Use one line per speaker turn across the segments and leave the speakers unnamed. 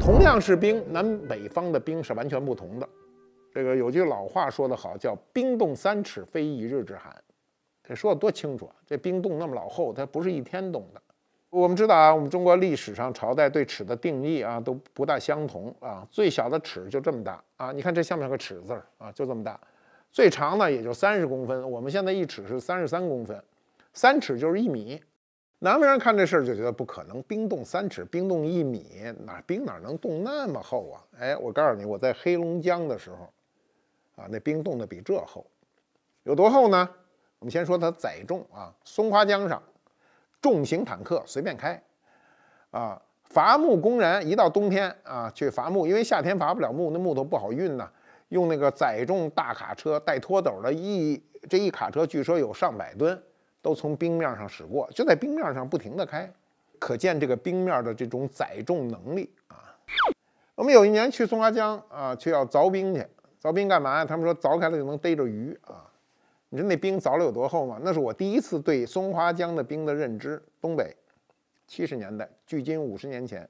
同样是冰，南北方的冰是完全不同的。这个有句老话说得好，叫“冰冻三尺，非一日之寒”。这说得多清楚啊！这冰冻那么老厚，它不是一天冻的。我们知道啊，我们中国历史上朝代对尺的定义啊都不大相同啊。最小的尺就这么大啊，你看这下面个尺字儿啊，就这么大。最长呢也就三十公分，我们现在一尺是三十三公分，三尺就是一米。南方人看这事儿就觉得不可能，冰冻三尺，冰冻一米，哪冰哪能冻那么厚啊？哎，我告诉你，我在黑龙江的时候，啊，那冰冻的比这厚，有多厚呢？我们先说它载重啊，松花江上，重型坦克随便开，啊，伐木工人一到冬天啊去伐木，因为夏天伐不了木，那木头不好运呐，用那个载重大卡车带拖斗的一这一卡车，据说有上百吨。都从冰面上驶过，就在冰面上不停地开，可见这个冰面的这种载重能力啊。我们有一年去松花江啊，去要凿冰去，凿冰干嘛呀？他们说凿开了就能逮着鱼啊。你说那冰凿了有多厚吗？那是我第一次对松花江的冰的认知。东北七十年代，距今五十年前。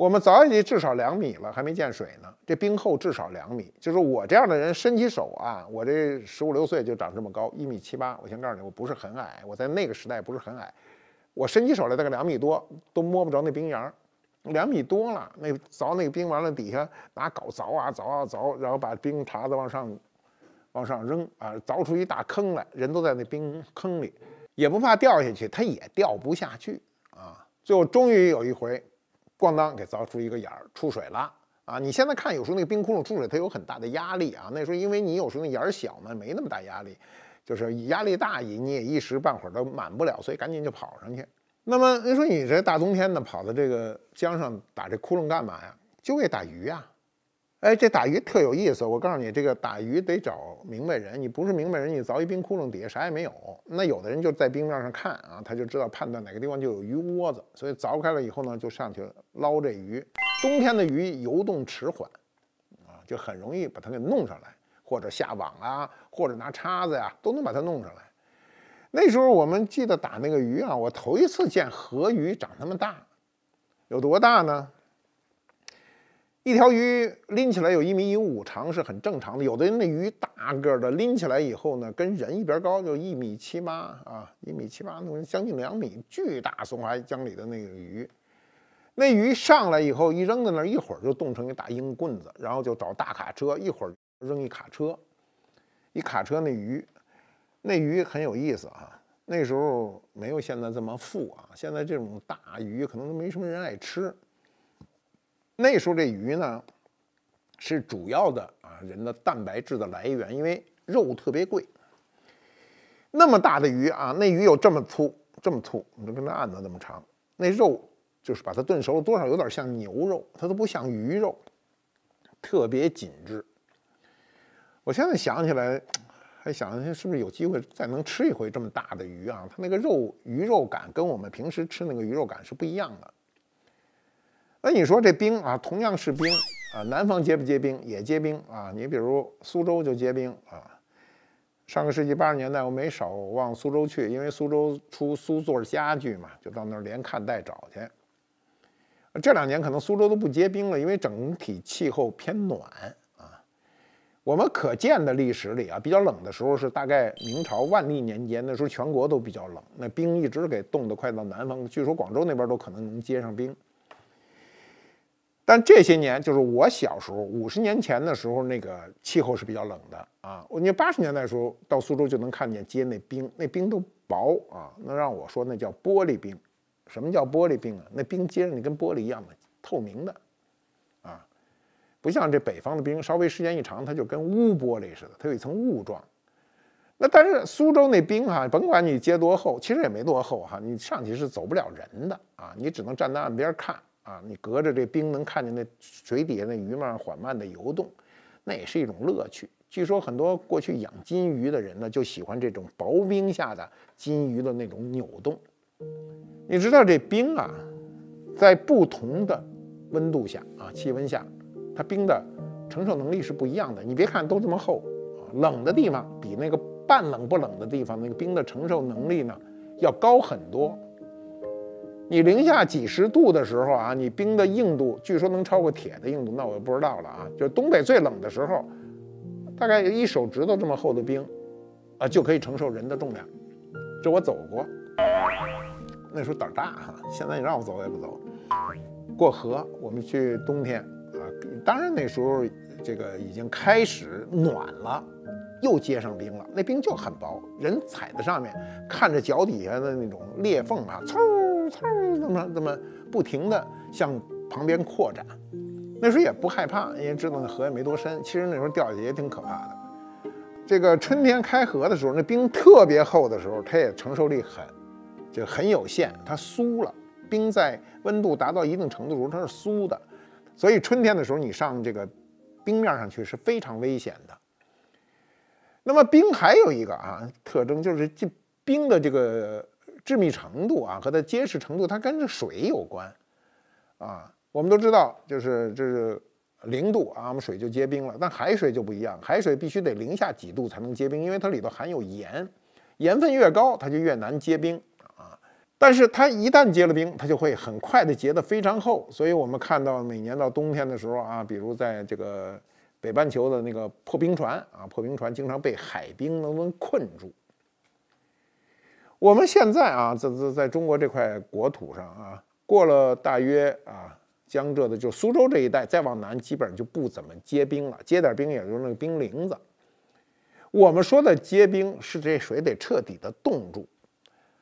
我们凿已经至少两米了，还没见水呢。这冰厚至少两米，就是我这样的人伸起手啊，我这十五六岁就长这么高，一米七八。我先告诉你，我不是很矮，我在那个时代不是很矮。我伸起手来大概两米多，都摸不着那冰儿，两米多了。那凿那个冰完了，底下拿镐凿啊凿啊凿，然后把冰碴子往上往上扔啊，凿出一大坑来，人都在那冰坑里，也不怕掉下去，它也掉不下去啊。最后终于有一回。咣当，给凿出一个眼儿，出水了啊！你现在看，有时候那个冰窟窿出水，它有很大的压力啊。那时候因为你有时候那眼儿小嘛，没那么大压力，就是压力大，你也一时半会儿都满不了，所以赶紧就跑上去。那么你说你这大冬天的跑到这个江上打这窟窿干嘛呀？就为打鱼呀。哎，这打鱼特有意思。我告诉你，这个打鱼得找明白人。你不是明白人，你凿一冰窟窿底下啥也没有。那有的人就在冰面上看啊，他就知道判断哪个地方就有鱼窝子。所以凿开了以后呢，就上去捞这鱼。冬天的鱼游动迟缓，啊，就很容易把它给弄上来，或者下网啊，或者拿叉子呀，都能把它弄上来。那时候我们记得打那个鱼啊，我头一次见河鱼长那么大，有多大呢？一条鱼拎起来有一米一五长是很正常的，有的那鱼大个的拎起来以后呢，跟人一边高，就一米七八啊，一米七八那将近两米，巨大松花江里的那个鱼，那鱼上来以后一扔在那儿，一会儿就冻成一个大硬棍子，然后就找大卡车，一会儿扔一卡车，一卡车那鱼，那鱼很有意思啊，那时候没有现在这么富啊，现在这种大鱼可能都没什么人爱吃。那时候这鱼呢，是主要的啊人的蛋白质的来源，因为肉特别贵。那么大的鱼啊，那鱼有这么粗，这么粗，你都跟那案子那么长。那肉就是把它炖熟了，多少有点像牛肉，它都不像鱼肉，特别紧致。我现在想起来，还想是不是有机会再能吃一回这么大的鱼啊？它那个肉鱼肉感跟我们平时吃那个鱼肉感是不一样的。那你说这冰啊，同样是冰啊，南方结不结冰也结冰啊。你比如苏州就结冰啊。上个世纪八十年代，我没少往苏州去，因为苏州出苏作家具嘛，就到那儿连看带找去。这两年可能苏州都不结冰了，因为整体气候偏暖啊。我们可见的历史里啊，比较冷的时候是大概明朝万历年间，那时候全国都比较冷，那冰一直给冻得快到南方，据说广州那边都可能能结上冰。但这些年，就是我小时候五十年前的时候，那个气候是比较冷的啊。我你八十年代的时候到苏州就能看见结那冰，那冰都薄啊，那让我说那叫玻璃冰。什么叫玻璃冰啊？那冰结上你跟玻璃一样的透明的啊，不像这北方的冰，稍微时间一长，它就跟雾玻璃似的，它有一层雾状。那但是苏州那冰哈，甭管你结多厚，其实也没多厚哈，你上去是走不了人的啊，你只能站在岸边看。啊，你隔着这冰能看见那水底下那鱼嘛缓慢地游动，那也是一种乐趣。据说很多过去养金鱼的人呢，就喜欢这种薄冰下的金鱼的那种扭动。你知道这冰啊，在不同的温度下啊，气温下，它冰的承受能力是不一样的。你别看都这么厚，啊，冷的地方比那个半冷不冷的地方那个冰的承受能力呢要高很多。你零下几十度的时候啊，你冰的硬度据说能超过铁的硬度，那我就不知道了啊。就是东北最冷的时候，大概一手指头这么厚的冰，啊，就可以承受人的重量。这我走过，那时候胆大哈，现在你让我走我也不走过河。我们去冬天啊，当然那时候这个已经开始暖了，又结上冰了。那冰就很薄，人踩在上面，看着脚底下的那种裂缝啊，嗖。儿怎么怎么不停的向旁边扩展？那时候也不害怕，因为知道那河也没多深。其实那时候掉下去也挺可怕的。这个春天开河的时候，那冰特别厚的时候，它也承受力很，就很有限。它酥了，冰在温度达到一定程度时候，它是酥的。所以春天的时候，你上这个冰面上去是非常危险的。那么冰还有一个啊特征，就是这冰的这个。致密程度啊和它结实程度，它跟这水有关，啊，我们都知道，就是这是零度啊，我们水就结冰了。但海水就不一样，海水必须得零下几度才能结冰，因为它里头含有盐，盐分越高，它就越难结冰啊。但是它一旦结了冰，它就会很快的结的非常厚，所以我们看到每年到冬天的时候啊，比如在这个北半球的那个破冰船啊，破冰船经常被海冰能困住。我们现在啊，在在在中国这块国土上啊，过了大约啊，江浙的就苏州这一带，再往南基本上就不怎么结冰了，结点冰也就是那个冰凌子。我们说的结冰是这水得彻底的冻住。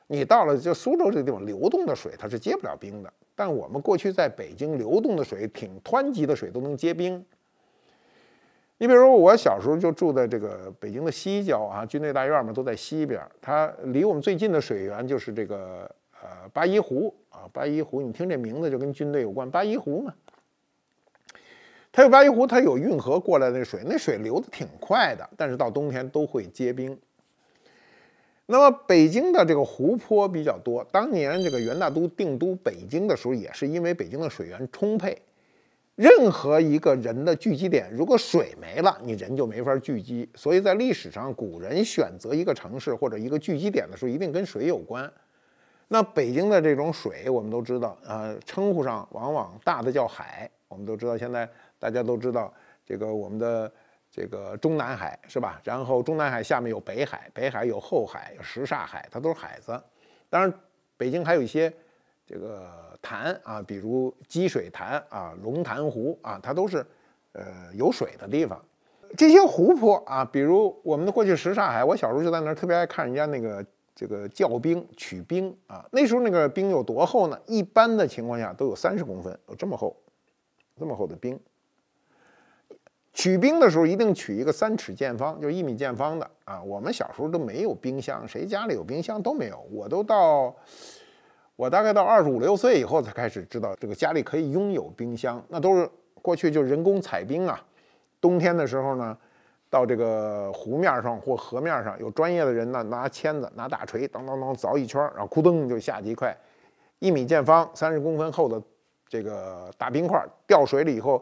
你到了就苏州这个地方，流动的水它是结不了冰的。但我们过去在北京，流动的水挺湍急的水都能结冰。你比如说，我小时候就住在这个北京的西郊啊，军队大院嘛，都在西边。它离我们最近的水源就是这个呃八一湖啊，八一湖。你听这名字就跟军队有关，八一湖嘛。它有八一湖，它有运河过来那水，那水流得挺快的，但是到冬天都会结冰。那么北京的这个湖泊比较多，当年这个元大都定都北京的时候，也是因为北京的水源充沛。任何一个人的聚集点，如果水没了，你人就没法聚集。所以在历史上，古人选择一个城市或者一个聚集点的时候，一定跟水有关。那北京的这种水，我们都知道，呃，称呼上往往大的叫海。我们都知道，现在大家都知道这个我们的这个中南海是吧？然后中南海下面有北海，北海有后海，有什刹海，它都是海子。当然，北京还有一些这个。潭啊，比如积水潭啊、龙潭湖啊，它都是，呃，有水的地方。这些湖泊啊，比如我们的过去什刹海，我小时候就在那儿，特别爱看人家那个这个叫冰取冰啊。那时候那个冰有多厚呢？一般的情况下都有三十公分，有这么厚，这么厚的冰。取冰的时候一定取一个三尺见方，就一米见方的啊。我们小时候都没有冰箱，谁家里有冰箱都没有，我都到。我大概到二十五六岁以后才开始知道，这个家里可以拥有冰箱，那都是过去就人工采冰啊。冬天的时候呢，到这个湖面上或河面上，有专业的人呢，拿签子、拿大锤，当当当凿一圈，然后咕噔就下几块一米见方、三十公分厚的这个大冰块，掉水里以后，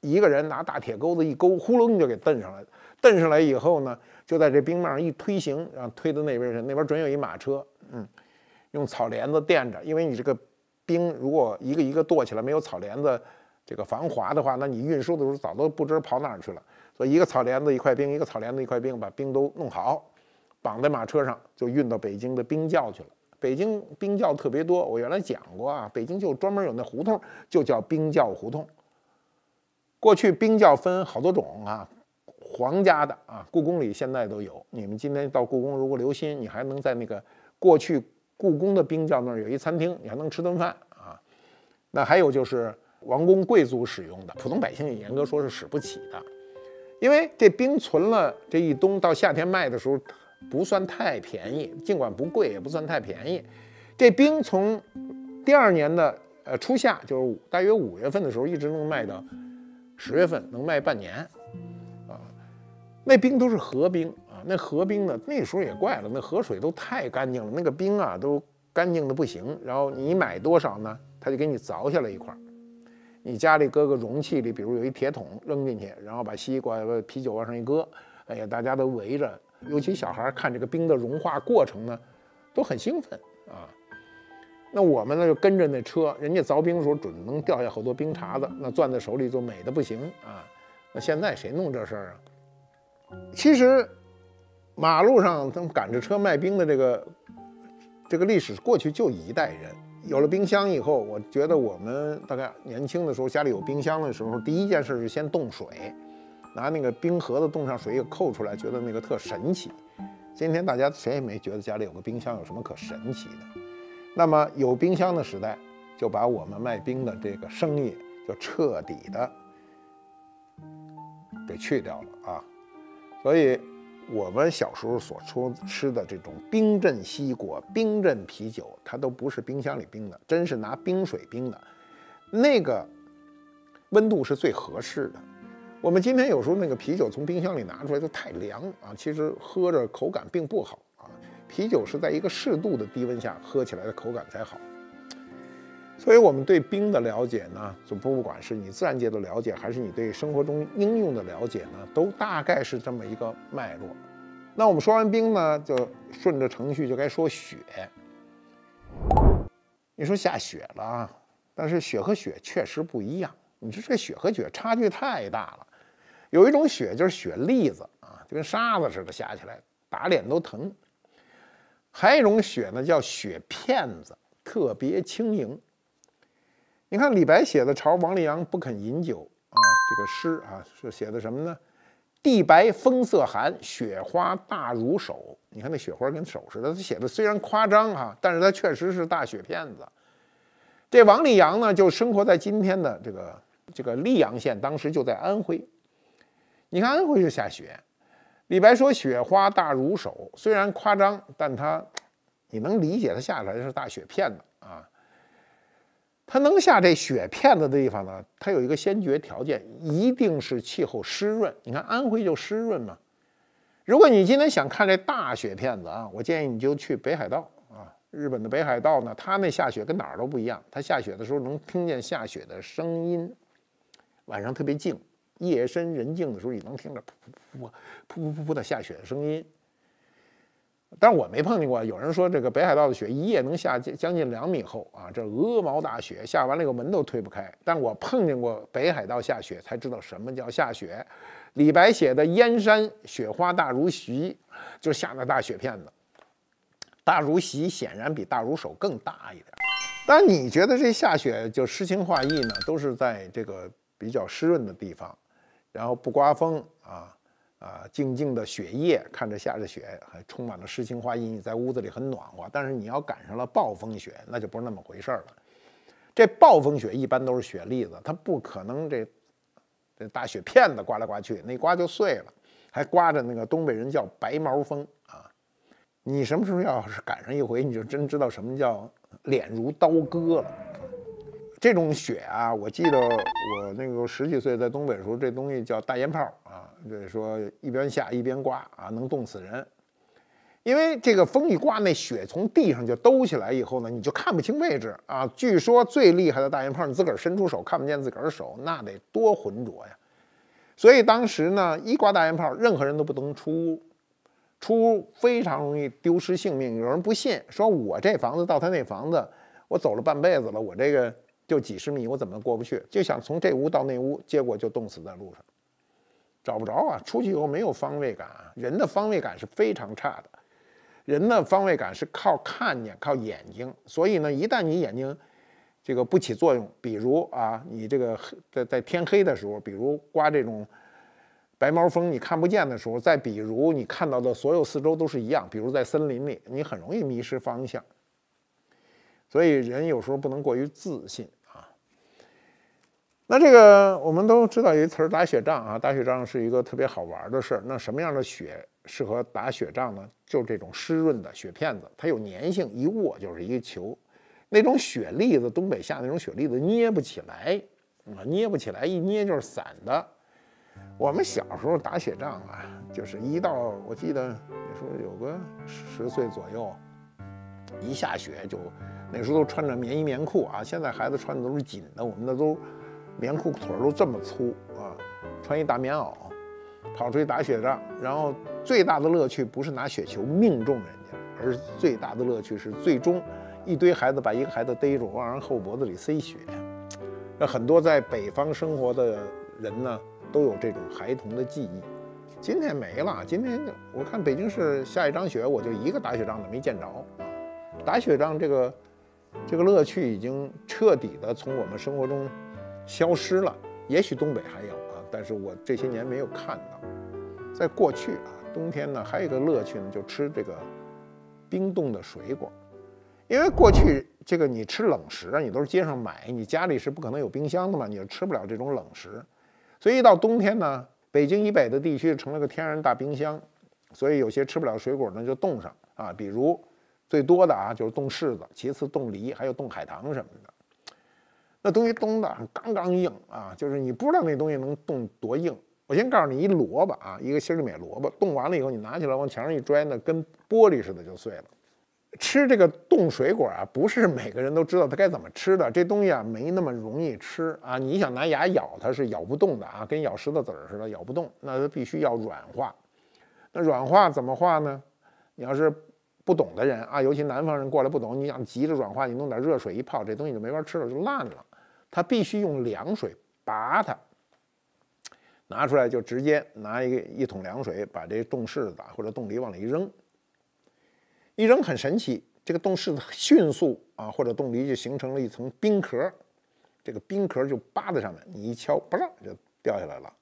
一个人拿大铁钩子一勾，呼隆就给蹬上来。蹬上来以后呢，就在这冰面上一推行，然后推到那边去，那边准有一马车，嗯。用草帘子垫着，因为你这个冰，如果一个一个剁起来没有草帘子这个防滑的话，那你运输的时候早都不知跑哪儿去了。所以一个草帘子一块冰，一个草帘子一块冰，把冰都弄好，绑在马车上就运到北京的冰窖去了。北京冰窖特别多，我原来讲过啊，北京就专门有那胡同，就叫冰窖胡同。过去冰窖分好多种啊，皇家的啊，故宫里现在都有。你们今天到故宫，如果留心，你还能在那个过去。故宫的冰窖那儿有一餐厅，你还能吃顿饭啊。那还有就是王公贵族使用的，普通百姓也严格说是使不起的，因为这冰存了这一冬，到夏天卖的时候不算太便宜，尽管不贵，也不算太便宜。这冰从第二年的呃初夏，就是大约五月份的时候，一直能卖到十月份，能卖半年啊。那冰都是河冰。那河冰呢？那时候也怪了，那河水都太干净了，那个冰啊都干净的不行。然后你买多少呢？他就给你凿下来一块儿。你家里搁个容器里，比如有一铁桶，扔进去，然后把西瓜、啤酒往上一搁，哎呀，大家都围着，尤其小孩看这个冰的融化过程呢，都很兴奋啊。那我们呢就跟着那车，人家凿冰的时候准能掉下好多冰碴子，那攥在手里就美的不行啊。那现在谁弄这事儿啊？其实。马路上他们赶着车卖冰的这个，这个历史过去就一代人。有了冰箱以后，我觉得我们大概年轻的时候家里有冰箱的时候，第一件事是先冻水，拿那个冰盒子冻上水，给扣出来，觉得那个特神奇。今天大家谁也没觉得家里有个冰箱有什么可神奇的。那么有冰箱的时代，就把我们卖冰的这个生意就彻底的给去掉了啊。所以。我们小时候所说吃的这种冰镇西瓜、冰镇啤酒，它都不是冰箱里冰的，真是拿冰水冰的，那个温度是最合适的。我们今天有时候那个啤酒从冰箱里拿出来就太凉啊，其实喝着口感并不好啊。啤酒是在一个适度的低温下喝起来的口感才好。所以我们对冰的了解呢，就不管是你自然界的了解，还是你对生活中应用的了解呢，都大概是这么一个脉络。那我们说完冰呢，就顺着程序就该说雪。你说下雪了啊，但是雪和雪确实不一样。你说这雪和雪差距太大了。有一种雪就是雪粒子啊，就跟沙子似的下起来，打脸都疼。还有一种雪呢叫雪片子，特别轻盈。你看李白写的《朝王立阳不肯饮酒》啊，这个诗啊是写的什么呢？地白风色寒，雪花大如手。你看那雪花跟手似的，他写的虽然夸张哈，但是他确实是大雪片子。这王立阳呢，就生活在今天的这个这个溧阳县，当时就在安徽。你看安徽是下雪，李白说雪花大如手，虽然夸张，但他你能理解他下来是大雪片子啊。它能下这雪片子的地方呢，它有一个先决条件，一定是气候湿润。你看安徽就湿润嘛。如果你今天想看这大雪片子啊，我建议你就去北海道啊，日本的北海道呢，它那下雪跟哪儿都不一样，它下雪的时候能听见下雪的声音，晚上特别静，夜深人静的时候也能听着噗噗噗噗噗噗噗的下雪的声音。但我没碰见过，有人说这个北海道的雪一夜能下将近两米厚啊，这鹅毛大雪下完了，以后门都推不开。但我碰见过北海道下雪，才知道什么叫下雪。李白写的“燕山雪花大如席”，就下的大雪片子，大如席显然比大如手更大一点。但你觉得这下雪就诗情画意呢？都是在这个比较湿润的地方，然后不刮风啊。啊，静静的雪夜，看着下着雪，还充满了诗情画意，在屋子里很暖和。但是你要赶上了暴风雪，那就不是那么回事了。这暴风雪一般都是雪粒子，它不可能这这大雪片子刮来刮去，那刮就碎了，还刮着那个东北人叫白毛风啊。你什么时候要是赶上一回，你就真知道什么叫脸如刀割了。这种雪啊，我记得我那个十几岁在东北的时候，这东西叫大烟泡啊，就是说一边下一边刮啊，能冻死人。因为这个风一刮，那雪从地上就兜起来以后呢，你就看不清位置啊。据说最厉害的大烟泡，你自个儿伸出手，看不见自个儿手，那得多浑浊呀。所以当时呢，一刮大烟泡，任何人都不能出屋，出屋非常容易丢失性命。有人不信，说我这房子到他那房子，我走了半辈子了，我这个。就几十米，我怎么过不去？就想从这屋到那屋，结果就冻死在路上，找不着啊！出去以后没有方位感，人的方位感是非常差的。人的方位感是靠看见、靠眼睛，所以呢，一旦你眼睛这个不起作用，比如啊，你这个在在天黑的时候，比如刮这种白毛风，你看不见的时候，再比如你看到的所有四周都是一样，比如在森林里，你很容易迷失方向。所以人有时候不能过于自信。那这个我们都知道一个词儿，打雪仗啊，打雪仗是一个特别好玩的事儿。那什么样的雪适合打雪仗呢？就这种湿润的雪片子，它有粘性，一握就是一个球。那种雪粒子，东北下那种雪粒子，捏不起来啊，捏不起来，一捏就是散的。我们小时候打雪仗啊，就是一到我记得你说有个十岁左右，一下雪就那时候都穿着棉衣棉裤啊，现在孩子穿的都是紧的，我们那都。棉裤腿都这么粗啊，穿一大棉袄，跑出去打雪仗，然后最大的乐趣不是拿雪球命中人家，而最大的乐趣是最终一堆孩子把一个孩子逮住往人后脖子里塞雪。那很多在北方生活的人呢，都有这种孩童的记忆。今天没了，今天我看北京市下一场雪，我就一个打雪仗的没见着。打雪仗这个这个乐趣已经彻底的从我们生活中。消失了，也许东北还有啊，但是我这些年没有看到。在过去啊，冬天呢，还有一个乐趣呢，就吃这个冰冻的水果，因为过去这个你吃冷食啊，你都是街上买，你家里是不可能有冰箱的嘛，你就吃不了这种冷食。所以一到冬天呢，北京以北的地区成了个天然大冰箱，所以有些吃不了水果呢，就冻上啊，比如最多的啊，就是冻柿子，其次冻梨，还有冻海棠什么的。那东西冻的刚刚硬啊，就是你不知道那东西能冻多硬。我先告诉你一萝卜啊，一个心里美萝卜，冻完了以后你拿起来往墙上一摔，那跟玻璃似的就碎了。吃这个冻水果啊，不是每个人都知道它该怎么吃的。这东西啊，没那么容易吃啊。你想拿牙咬它是咬不动的啊，跟咬石头子儿似的咬不动。那它必须要软化。那软化怎么化呢？你要是不懂的人啊，尤其南方人过来不懂，你想急着软化，你弄点热水一泡，这东西就没法吃了，就烂了。他必须用凉水拔它，拿出来就直接拿一个一桶凉水，把这冻柿子或者冻梨往里一扔，一扔很神奇，这个冻柿子迅速啊或者冻梨就形成了一层冰壳，这个冰壳就扒在上面，你一敲，啪就掉下来了。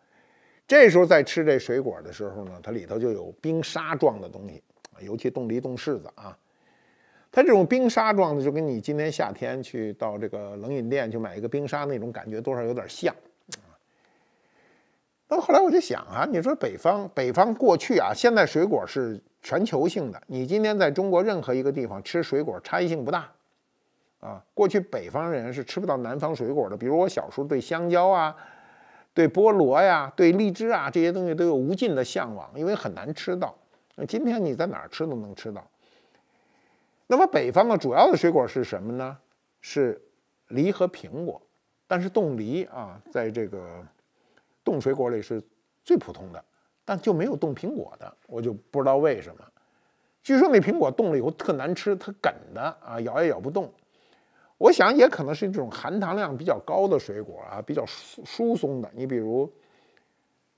这时候在吃这水果的时候呢，它里头就有冰沙状的东西，尤其冻梨、冻柿子啊。它这种冰沙状的，就跟你今天夏天去到这个冷饮店去买一个冰沙那种感觉，多少有点像。那后来我就想啊，你说北方，北方过去啊，现在水果是全球性的，你今天在中国任何一个地方吃水果差异性不大。啊，过去北方人是吃不到南方水果的，比如我小时候对香蕉啊、对菠萝呀、对荔枝啊这些东西都有无尽的向往，因为很难吃到。那今天你在哪儿吃都能吃到。那么北方的主要的水果是什么呢？是梨和苹果。但是冻梨啊，在这个冻水果里是最普通的，但就没有冻苹果的，我就不知道为什么。据说那苹果冻了以后特难吃，特梗的啊，咬也咬不动。我想也可能是这种含糖量比较高的水果啊，比较疏疏松的。你比如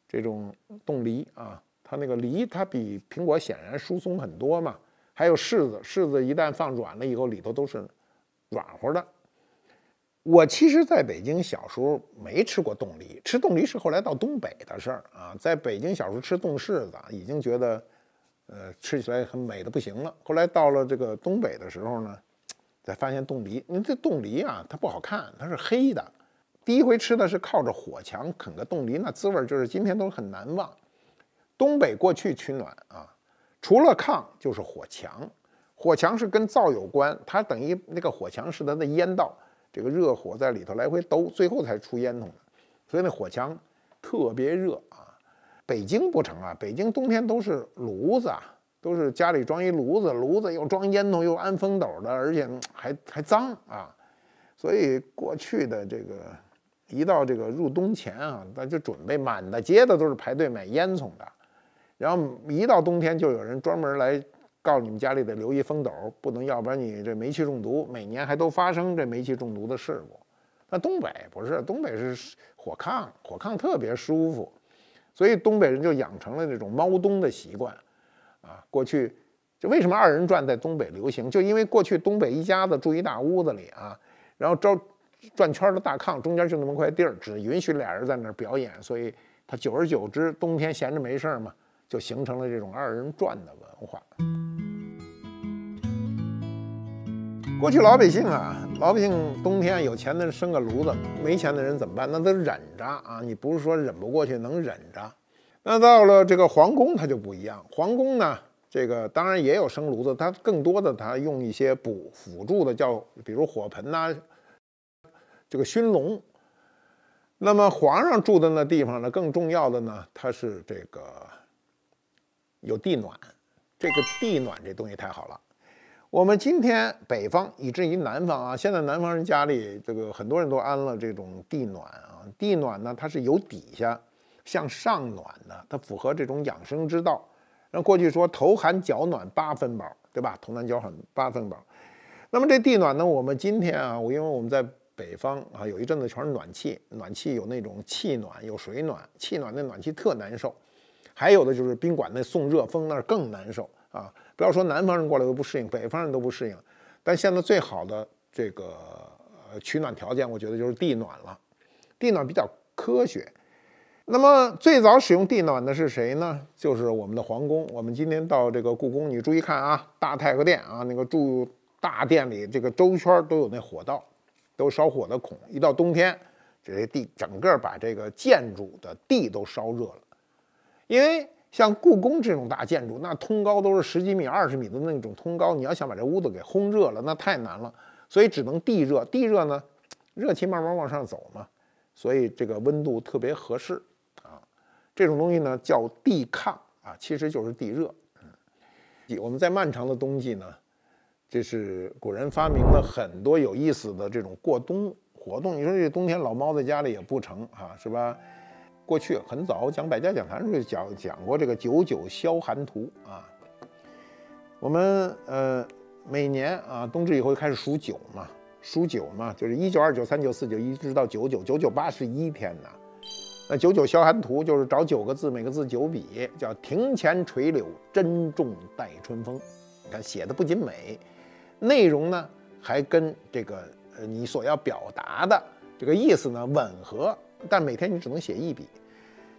这种冻梨啊，它那个梨它比苹果显然疏松很多嘛。还有柿子，柿子一旦放软了以后，里头都是软和的。我其实在北京小时候没吃过冻梨，吃冻梨是后来到东北的事儿啊。在北京小时候吃冻柿子，已经觉得呃吃起来很美的不行了。后来到了这个东北的时候呢，才发现冻梨，你这冻梨啊，它不好看，它是黑的。第一回吃的是靠着火墙啃个冻梨，那滋味就是今天都很难忘。东北过去取暖啊。除了炕就是火墙，火墙是跟灶有关，它等于那个火墙是它的烟道，这个热火在里头来回兜，最后才出烟囱的，所以那火墙特别热啊。北京不成啊，北京冬天都是炉子啊，都是家里装一炉子，炉子又装烟囱又安风斗的，而且还还脏啊，所以过去的这个一到这个入冬前啊，那就准备满大街的都是排队买烟囱的。然后一到冬天，就有人专门来告诉你们家里得留意风斗，不能，要不然你这煤气中毒。每年还都发生这煤气中毒的事故。那东北不是东北是火炕，火炕特别舒服，所以东北人就养成了这种猫冬的习惯啊。过去就为什么二人转在东北流行，就因为过去东北一家子住一大屋子里啊，然后招转圈的大炕中间就那么块地儿，只允许俩人在那儿表演，所以他久而久之，冬天闲着没事儿嘛。就形成了这种二人转的文化。过去老百姓啊，老百姓冬天有钱的生个炉子，没钱的人怎么办？那都忍着啊！你不是说忍不过去，能忍着。那到了这个皇宫，它就不一样。皇宫呢，这个当然也有生炉子，它更多的它用一些补辅助的，叫比如火盆呐，这个熏笼。那么皇上住的那地方呢，更重要的呢，它是这个。有地暖，这个地暖这东西太好了。我们今天北方以至于南方啊，现在南方人家里这个很多人都安了这种地暖啊。地暖呢，它是由底下向上暖的，它符合这种养生之道。那过去说头寒脚暖八分饱，对吧？头暖脚寒八分饱。那么这地暖呢，我们今天啊，我因为我们在北方啊，有一阵子全是暖气，暖气有那种气暖，有水暖，气暖那暖气特难受。还有的就是宾馆那送热风，那儿更难受啊！不要说南方人过来都不适应，北方人都不适应。但现在最好的这个呃取暖条件，我觉得就是地暖了。地暖比较科学。那么最早使用地暖的是谁呢？就是我们的皇宫。我们今天到这个故宫，你注意看啊，大太和殿啊，那个住大殿里这个周圈都有那火道，都烧火的孔。一到冬天，这些地整个把这个建筑的地都烧热了。因为像故宫这种大建筑，那通高都是十几米、二十米的那种通高，你要想把这屋子给烘热了，那太难了，所以只能地热。地热呢，热气慢慢往上走嘛，所以这个温度特别合适啊。这种东西呢叫地炕啊，其实就是地热。我们在漫长的冬季呢，这是古人发明了很多有意思的这种过冬活动。你说这冬天老猫在家里也不成啊，是吧？过去很早，讲百家讲坛时候就讲讲过这个九九消寒图啊。我们呃每年啊冬至以后就开始数九嘛，数九嘛就是一九二九三九四九一直到九九，九九八十一天呢。那九九消寒图就是找九个字，每个字九笔，叫庭前垂柳珍重待春风。你看写的不仅美，内容呢还跟这个呃你所要表达的这个意思呢吻合，但每天你只能写一笔。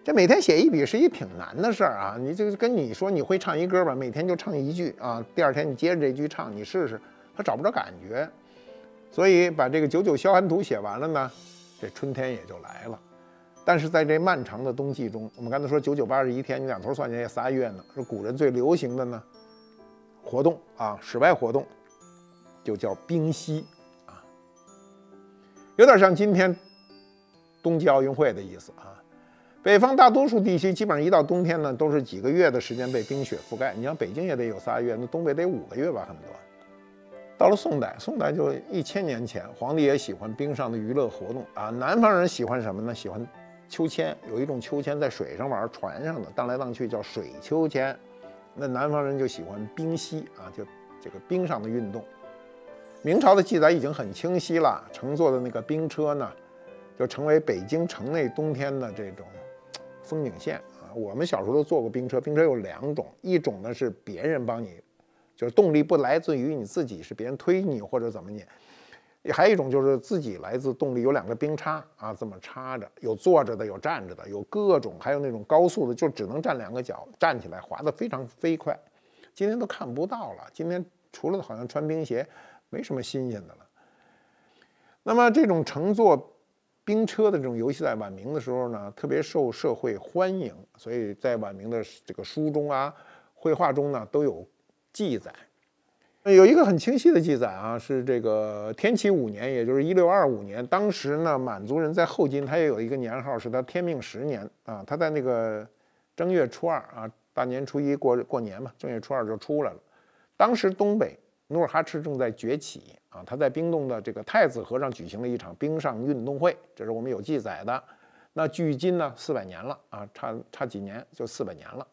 这每天写一笔是一挺难的事儿啊！你这个跟你说你会唱一歌吧，每天就唱一句啊，第二天你接着这句唱，你试试，他找不着感觉。所以把这个九九消寒图写完了呢，这春天也就来了。但是在这漫长的冬季中，我们刚才说九九八十一天，你两头算起来仨月呢。是古人最流行的呢活动啊，室外活动就叫冰嬉啊，有点像今天冬季奥运会的意思啊。北方大多数地区基本上一到冬天呢，都是几个月的时间被冰雪覆盖。你像北京也得有仨月，那东北得五个月吧，很多。到了宋代，宋代就一千年前，皇帝也喜欢冰上的娱乐活动啊。南方人喜欢什么呢？喜欢秋千，有一种秋千在水上玩，船上的荡来荡去叫水秋千。那南方人就喜欢冰嬉啊，就这个冰上的运动。明朝的记载已经很清晰了，乘坐的那个冰车呢，就成为北京城内冬天的这种。风景线啊！我们小时候都坐过冰车，冰车有两种，一种呢是别人帮你，就是动力不来自于你自己，是别人推你或者怎么你；还有一种就是自己来自动力，有两个冰叉啊，这么插着，有坐着的，有站着的，有各种，还有那种高速的，就只能站两个脚，站起来滑得非常飞快。今天都看不到了，今天除了好像穿冰鞋，没什么新鲜的了。那么这种乘坐。冰车的这种游戏在晚明的时候呢，特别受社会欢迎，所以在晚明的这个书中啊、绘画中呢都有记载。有一个很清晰的记载啊，是这个天启五年，也就是一六二五年，当时呢满族人在后金，他也有一个年号，是他天命十年啊。他在那个正月初二啊，大年初一过过年嘛，正月初二就出来了。当时东北。努尔哈赤正在崛起啊！他在冰冻的这个太子河上举行了一场冰上运动会，这是我们有记载的。那距今呢四百年了啊，差差几年就四百年了。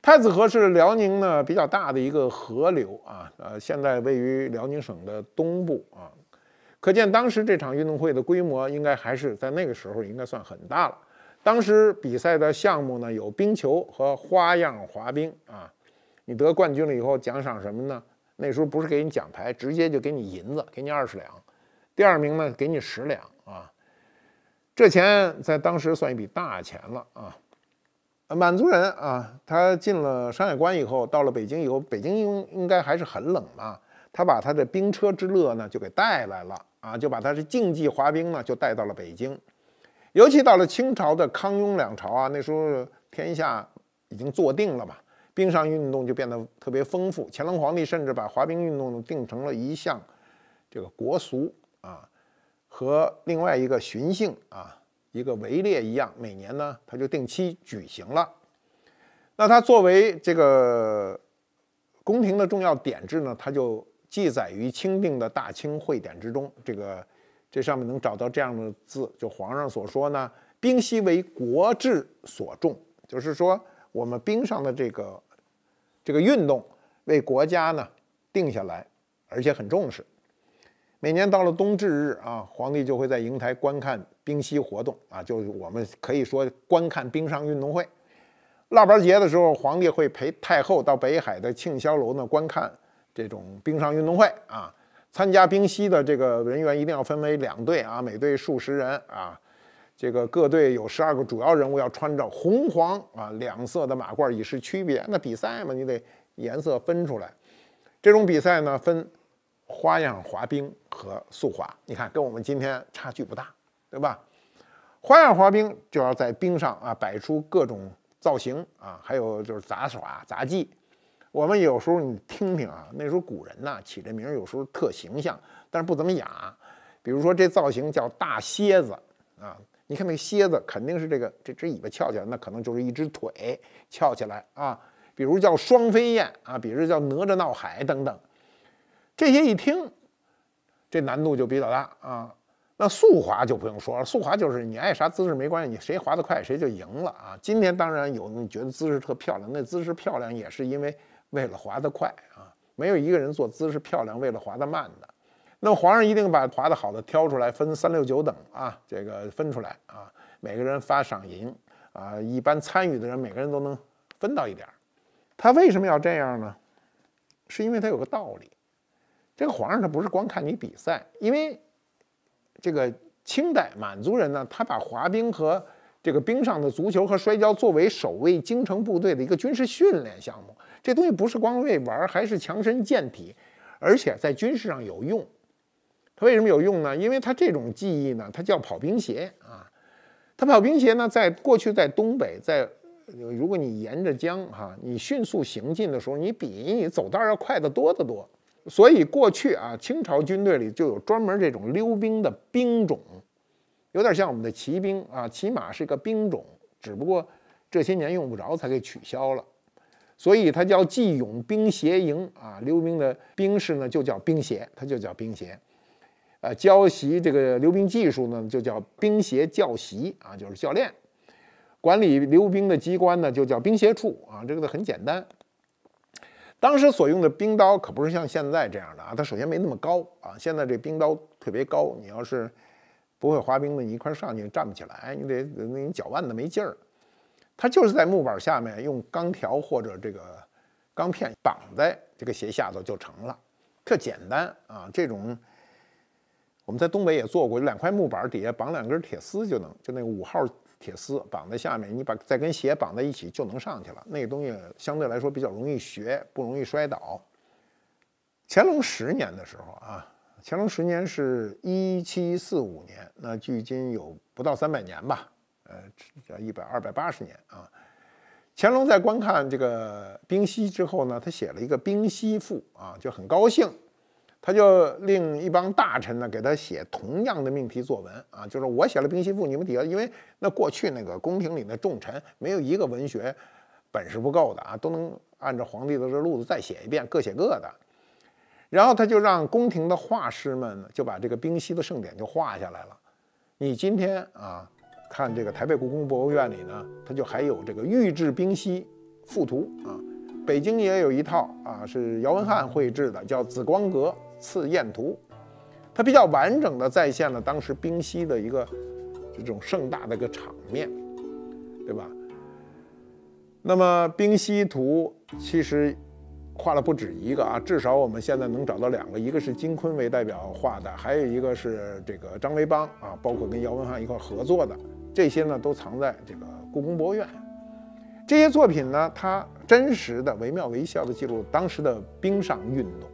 太子河是辽宁呢比较大的一个河流啊，呃，现在位于辽宁省的东部啊。可见当时这场运动会的规模应该还是在那个时候应该算很大了。当时比赛的项目呢有冰球和花样滑冰啊。你得冠军了以后奖赏什么呢？那时候不是给你奖牌，直接就给你银子，给你二十两。第二名呢，给你十两啊。这钱在当时算一笔大钱了啊。满族人啊，他进了山海关以后，到了北京以后，北京应应该还是很冷嘛。他把他的冰车之乐呢，就给带来了啊，就把他的竞技滑冰呢，就带到了北京。尤其到了清朝的康雍两朝啊，那时候天下已经坐定了嘛。冰上运动就变得特别丰富。乾隆皇帝甚至把滑冰运动定成了一项这个国俗啊，和另外一个巡幸啊，一个围猎一样，每年呢他就定期举行了。那他作为这个宫廷的重要典制呢，他就记载于清定的大清会典之中。这个这上面能找到这样的字，就皇上所说呢，冰溪为国志所重，就是说。我们冰上的这个这个运动，为国家呢定下来，而且很重视。每年到了冬至日啊，皇帝就会在瀛台观看冰嬉活动啊，就是我们可以说观看冰上运动会。腊八节的时候，皇帝会陪太后到北海的庆霄楼呢观看这种冰上运动会啊。参加冰嬉的这个人员一定要分为两队啊，每队数十人啊。这个各队有十二个主要人物，要穿着红黄啊两色的马褂以示区别。那比赛嘛，你得颜色分出来。这种比赛呢，分花样滑冰和速滑。你看，跟我们今天差距不大，对吧？花样滑冰就要在冰上啊摆出各种造型啊，还有就是杂耍杂技。我们有时候你听听啊，那时候古人呐起这名有时候特形象，但是不怎么雅。比如说这造型叫大蝎子啊。你看那蝎子，肯定是这个这只尾巴翘起来，那可能就是一只腿翘起来啊。比如叫双飞燕啊，比如叫哪吒闹海等等，这些一听这难度就比较大啊。那速滑就不用说了，速滑就是你爱啥姿势没关系，你谁滑得快谁就赢了啊。今天当然有你觉得姿势特漂亮，那姿势漂亮也是因为为了滑得快啊，没有一个人做姿势漂亮为了滑得慢的。那么皇上一定把划得好的挑出来，分三六九等啊，这个分出来啊，每个人发赏银啊，一般参与的人每个人都能分到一点儿。他为什么要这样呢？是因为他有个道理。这个皇上他不是光看你比赛，因为这个清代满族人呢，他把滑冰和这个冰上的足球和摔跤作为守卫京城部队的一个军事训练项目。这东西不是光为玩，还是强身健体，而且在军事上有用。为什么有用呢？因为它这种技艺呢，它叫跑冰鞋啊。它跑冰鞋呢，在过去在东北，在如果你沿着江哈，你迅速行进的时候，你比你走道要快得多得多。所以过去啊，清朝军队里就有专门这种溜冰的兵种，有点像我们的骑兵啊，起码是一个兵种，只不过这些年用不着才给取消了。所以它叫季勇冰鞋营啊，溜冰的兵士呢就叫冰鞋，它就叫冰鞋。呃，教习这个溜冰技术呢，就叫冰鞋教习啊，就是教练管理溜冰的机关呢，就叫冰鞋处啊。这个很简单。当时所用的冰刀可不是像现在这样的啊，它首先没那么高啊。现在这冰刀特别高，你要是不会滑冰的，你一块上去站不起来，你得你脚腕子没劲儿。它就是在木板下面用钢条或者这个钢片绑在这个鞋下头就成了，特简单啊。这种。我们在东北也做过，两块木板底下绑两根铁丝就能，就那个五号铁丝绑在下面，你把再跟鞋绑在一起就能上去了。那个东西相对来说比较容易学，不容易摔倒。乾隆十年的时候啊，乾隆十年是一七四五年，那距今有不到三百年吧，呃，一百二百八十年啊。乾隆在观看这个冰溪之后呢，他写了一个《冰溪赋》啊，就很高兴。他就令一帮大臣呢给他写同样的命题作文啊，就是我写了冰心赋，你们底下，因为那过去那个宫廷里的重臣没有一个文学本事不够的啊，都能按照皇帝的这路子再写一遍，各写各的。然后他就让宫廷的画师们就把这个冰嬉的盛典就画下来了。你今天啊看这个台北故宫博物院里呢，他就还有这个《御制冰嬉赋图》啊，北京也有一套啊，是姚文翰绘制的，叫《紫光阁》。刺宴图，它比较完整的再现了当时冰溪的一个这种盛大的一个场面，对吧？那么冰溪图其实画了不止一个啊，至少我们现在能找到两个，一个是金昆为代表画的，还有一个是这个张维邦啊，包括跟姚文翰一块合作的，这些呢都藏在这个故宫博物院。这些作品呢，它真实的、惟妙惟肖的记录当时的冰上运动。